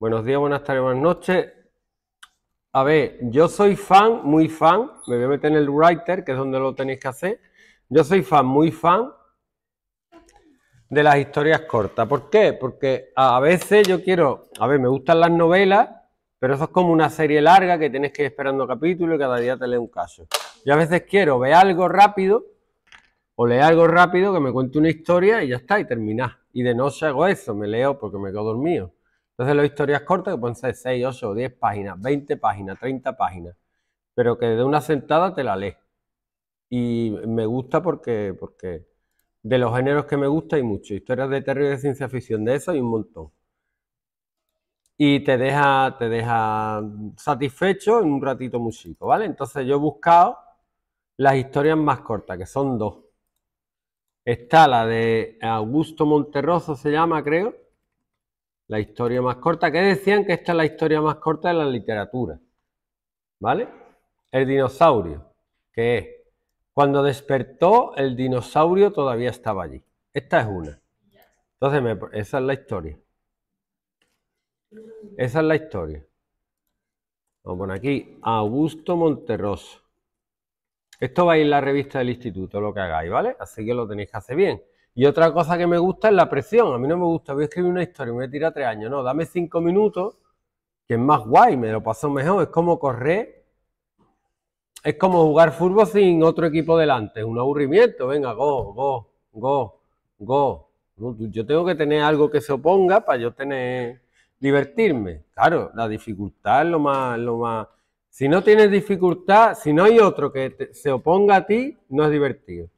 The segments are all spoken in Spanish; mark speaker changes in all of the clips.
Speaker 1: Buenos días, buenas tardes, buenas noches. A ver, yo soy fan, muy fan, me voy a meter en el writer, que es donde lo tenéis que hacer. Yo soy fan, muy fan de las historias cortas. ¿Por qué? Porque a veces yo quiero, a ver, me gustan las novelas, pero eso es como una serie larga que tienes que ir esperando capítulos y cada día te lee un caso. Yo a veces quiero ver algo rápido o leer algo rápido que me cuente una historia y ya está, y termina. Y de noche hago eso, me leo porque me quedo dormido. Entonces, las historias cortas, que pueden ser 6, 8, 10 páginas, 20 páginas, 30 páginas, pero que de una sentada te la lees. Y me gusta porque, porque de los géneros que me gusta hay mucho. Historias de terror y de ciencia ficción, de eso hay un montón. Y te deja, te deja satisfecho en un ratito muy chico, ¿vale? Entonces yo he buscado las historias más cortas, que son dos. Está la de Augusto Monterroso, se llama, creo, la historia más corta. Que decían? Que esta es la historia más corta de la literatura. ¿Vale? El dinosaurio, que es, cuando despertó, el dinosaurio todavía estaba allí. Esta es una. Entonces, esa es la historia. Esa es la historia. Vamos a poner aquí Augusto Monterroso. Esto va a ir en la revista del instituto, lo que hagáis, ¿vale? Así que lo tenéis que hacer bien. Y otra cosa que me gusta es la presión. A mí no me gusta, voy a escribir una historia me voy a tirar tres años. No, dame cinco minutos, que es más guay, me lo paso mejor. Es como correr, es como jugar fútbol sin otro equipo delante. Es un aburrimiento. Venga, go, go, go, go. Yo tengo que tener algo que se oponga para yo tener divertirme. Claro, la dificultad es lo más, lo más. Si no tienes dificultad, si no hay otro que se oponga a ti, no es divertido.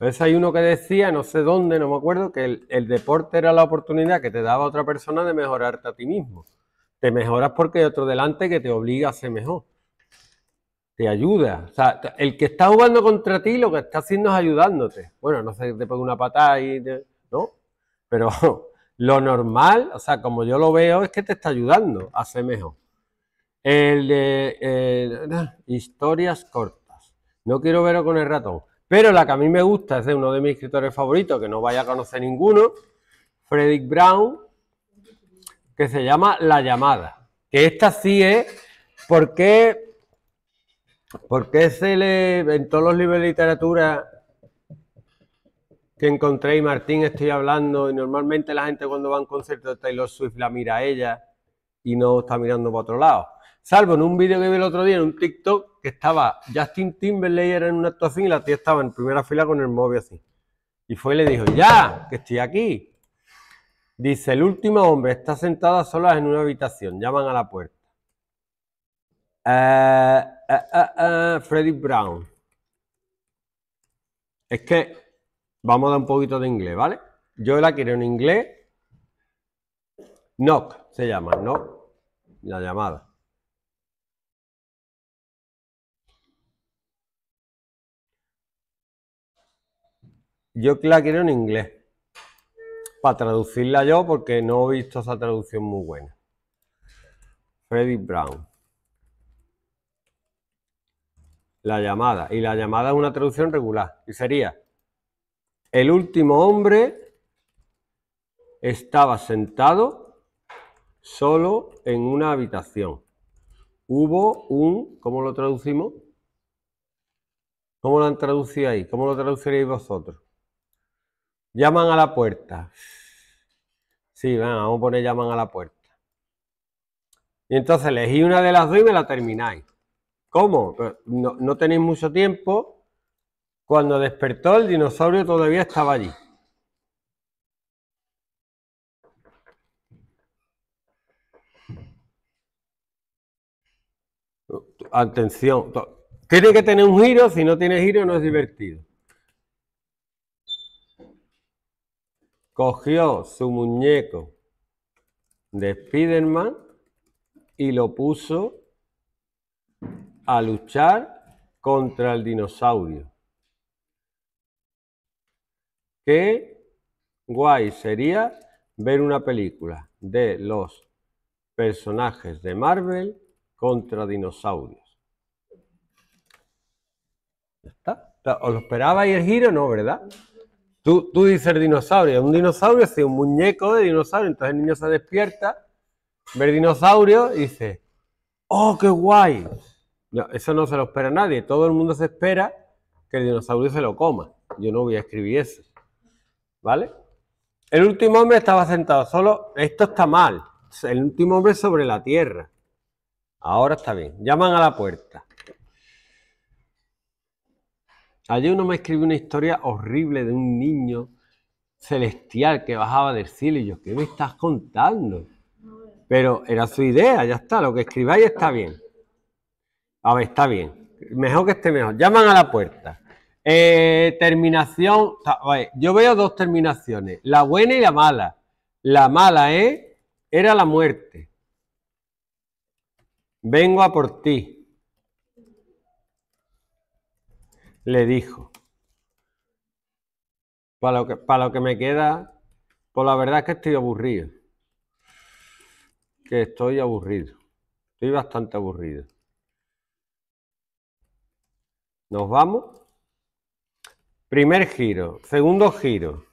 Speaker 1: Entonces hay uno que decía, no sé dónde, no me acuerdo, que el, deporte era la oportunidad que te daba otra persona de mejorarte a ti mismo. Te mejoras porque hay otro delante que te obliga a ser mejor. Te ayuda. O sea, el que está jugando contra ti lo que está haciendo es ayudándote. Bueno, no sé, te pone una patada y... ¿No? Pero lo normal, o sea, como yo lo veo, es que te está ayudando a ser mejor. El de eh, historias cortas. No quiero verlo con el ratón. Pero la que a mí me gusta es de uno de mis escritores favoritos, que no vaya a conocer ninguno, Frederick Brown, que se llama La llamada. Que esta sí es porque, porque se le, en todos los libros de literatura que encontré y Martín estoy hablando, y normalmente la gente cuando va a un concierto de Taylor Swift la mira a ella y no está mirando para otro lado. Salvo en un vídeo que vi el otro día en un TikTok estaba Justin Timberlake era en una actuación y la tía estaba en primera fila con el móvil así. Y fue y le dijo, ya, que estoy aquí. Dice, el último hombre está sentada sola en una habitación, llaman a la puerta. Eh, eh, eh, Freddy Brown. Es que vamos a dar un poquito de inglés, ¿vale? Yo la quiero en inglés. Knock se llama, ¿no? La llamada. Yo la quiero en inglés. Para traducirla yo, porque no he visto esa traducción muy buena. Freddy Brown. La llamada. Y la llamada es una traducción regular. Y sería, el último hombre estaba sentado solo en una habitación. Hubo un, ¿cómo lo traducimos? ¿Cómo lo han traducido ahí? ¿Cómo lo traduciréis vosotros? Llaman a la puerta. Sí, vamos a poner llaman a la puerta. Y entonces elegí una de las dos y me la termináis. ¿Cómo? Pues, no, no tenéis mucho tiempo. Cuando despertó el dinosaurio todavía estaba allí. Atención. Tiene que tener un giro, si no tiene giro no es divertido. cogió su muñeco de Spider-Man y lo puso a luchar contra el dinosaurio. Qué guay sería ver una película de los personajes de Marvel contra dinosaurios. está? ¿Os lo esperabais el giro? No, ¿verdad? Tú, dices dinosaurio, un dinosaurio es un muñeco de dinosaurio, entonces el niño se despierta, ve el dinosaurio y dice, ¡oh, qué guay! eso no se lo espera nadie, todo el mundo se espera que el dinosaurio se lo coma. Yo no voy a escribir eso, ¿vale? El último hombre estaba sentado solo, esto está mal, el último hombre sobre la tierra. Ahora está bien, llaman a la puerta. Ayer uno me escribió una historia horrible de un niño celestial que bajaba del cielo y yo, ¿qué me estás contando? Pero era su idea, ya está, lo que escribáis está bien. A ver, está bien. Mejor que esté mejor. Llaman a la puerta. Eh, terminación. yo veo dos terminaciones, la buena y la mala. La mala ¿eh? era la muerte. Vengo a por ti. le dijo, para lo que, me queda, por pues la verdad es que estoy aburrido, que estoy aburrido, estoy bastante aburrido. Nos vamos. Primer giro, segundo giro.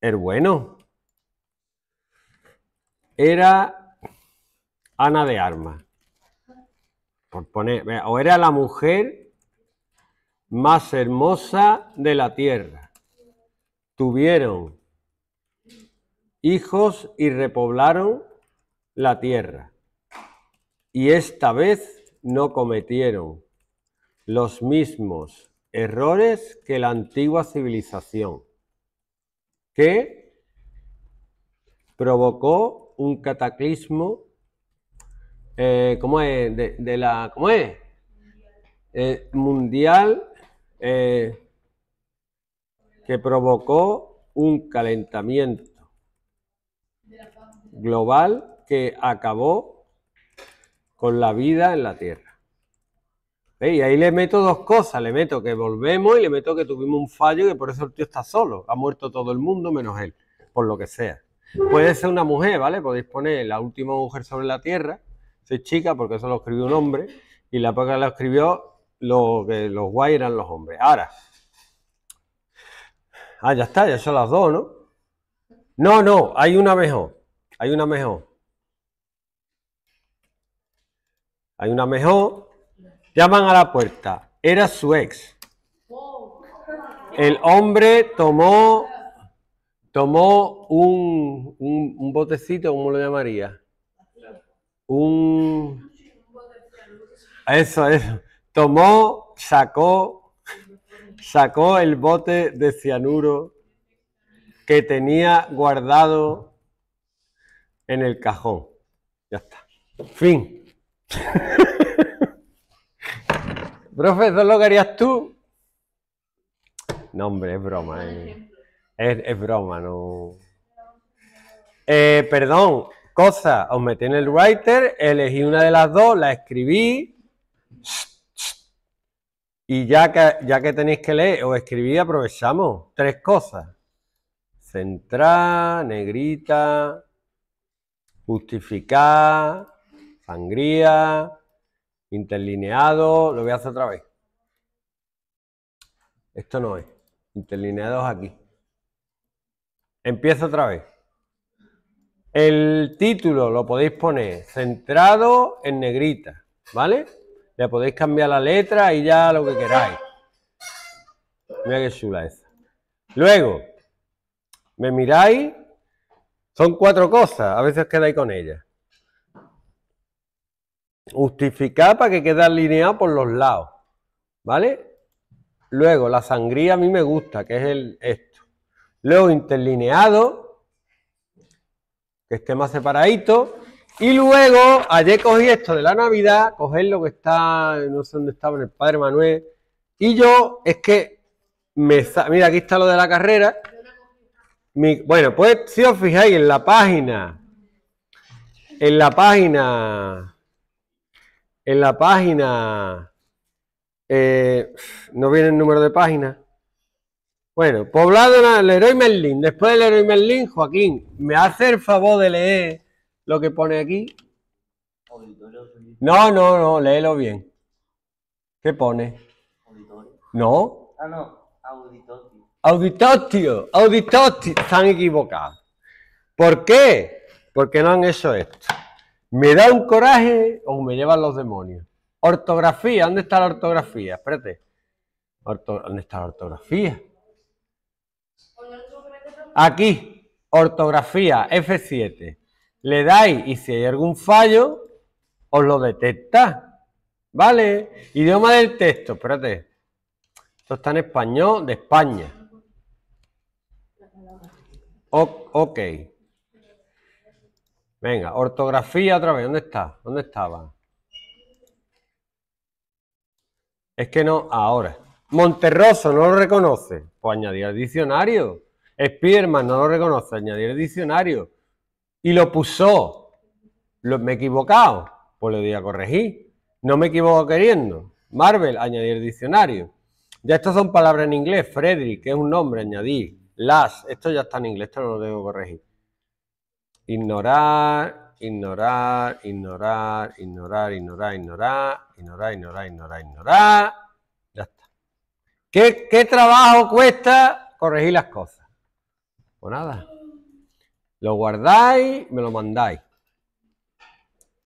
Speaker 1: El bueno. Era Ana de Armas. Por poner, o era la mujer más hermosa de la tierra. Tuvieron hijos y repoblaron la tierra. Y esta vez no cometieron los mismos errores que la antigua civilización, que provocó un cataclismo, eh, ¿cómo es? De, la, ¿cómo es? Eh, mundial eh, que provocó un calentamiento global que acabó con la vida en la Tierra. Y ahí le meto dos cosas, le meto que volvemos y le meto que tuvimos un fallo y que por eso el tío está solo, ha muerto todo el mundo menos él, por lo que sea. Puede ser una mujer, ¿vale? Podéis poner la última mujer sobre la Tierra, soy chica porque eso lo escribió un hombre y la poca la escribió lo que los guay eran los hombres. Ahora. Ah, ya está, ya son las dos, ¿no? No, no, hay una mejor. Hay una mejor. Hay una mejor. Llaman a la puerta. Era su ex. El hombre tomó, tomó un, un, un botecito, ¿cómo lo llamaría? Un... Eso, eso tomó, sacó, sacó el bote de cianuro que tenía guardado en el cajón. Ya está. Fin. Profesor, ¿lo harías tú? No, hombre, es broma. Eh. Es, broma, no. Eh, perdón, cosa, os metí en el writer, elegí una de las dos, la escribí. Y ya que, ya que tenéis que leer o escribir, aprovechamos tres cosas. Centrar, negrita, justificar, sangría, interlineado. Lo voy a hacer otra vez. Esto no es. Interlineados aquí. Empiezo otra vez. El título lo podéis poner centrado en negrita, ¿vale? Le podéis cambiar la letra y ya lo que queráis. Mira que chula esa. Luego, me miráis. Son cuatro cosas. A veces quedáis con ellas. Justificar para que quede alineado por los lados. ¿Vale? Luego, la sangría a mí me gusta, que es el, esto. Luego, interlineado, que esté más separadito. Y luego, ayer cogí esto de la Navidad, coger lo que está, no sé dónde estaba, en el Padre Manuel. Y yo, es que, me mira, aquí está lo de la carrera. bueno, pues si os fijáis en la página, en la página, en la página, eh, no viene el número de página. Bueno, poblado Leroy Merlin, después del Leroy Merlin, Joaquín, me hace el favor de leer lo que pone aquí? No, no, no, léelo bien. ¿Qué pone? No. Ah, no, Auditorio. Auditorio. Auditorio. están equivocados. ¿Por qué? Porque no han hecho esto. Me da un coraje o me llevan los demonios. Ortografía, ¿dónde está la ortografía? Espérate. ¿Dónde está la ortografía? Aquí, ortografía, F7 le dais y si hay algún fallo, os lo detecta. ¿Vale? Idioma del texto, espérate. Esto está en español de España. ok. Venga, ortografía otra vez. ¿Dónde está? ¿Dónde estaba? Es que no, ahora. Monterroso no lo reconoce. Pues añadir al diccionario. Spiderman no lo reconoce. Añadir el diccionario y lo puso. me he equivocado, pues lo voy a corregir. No me equivoco queriendo. Marvel, añadir diccionario. Ya estas son palabras en inglés. Frederick, que es un nombre, añadir. Las, esto ya está en inglés, esto no lo que corregir. Ignorar, ignorar, ignorar, ignorar, ignorar, ignorar, ignorar, ignorar, ignorar, ignorar. Ya está. ¿Qué, qué trabajo cuesta corregir las cosas? Pues nada. Lo guardáis, me lo mandáis.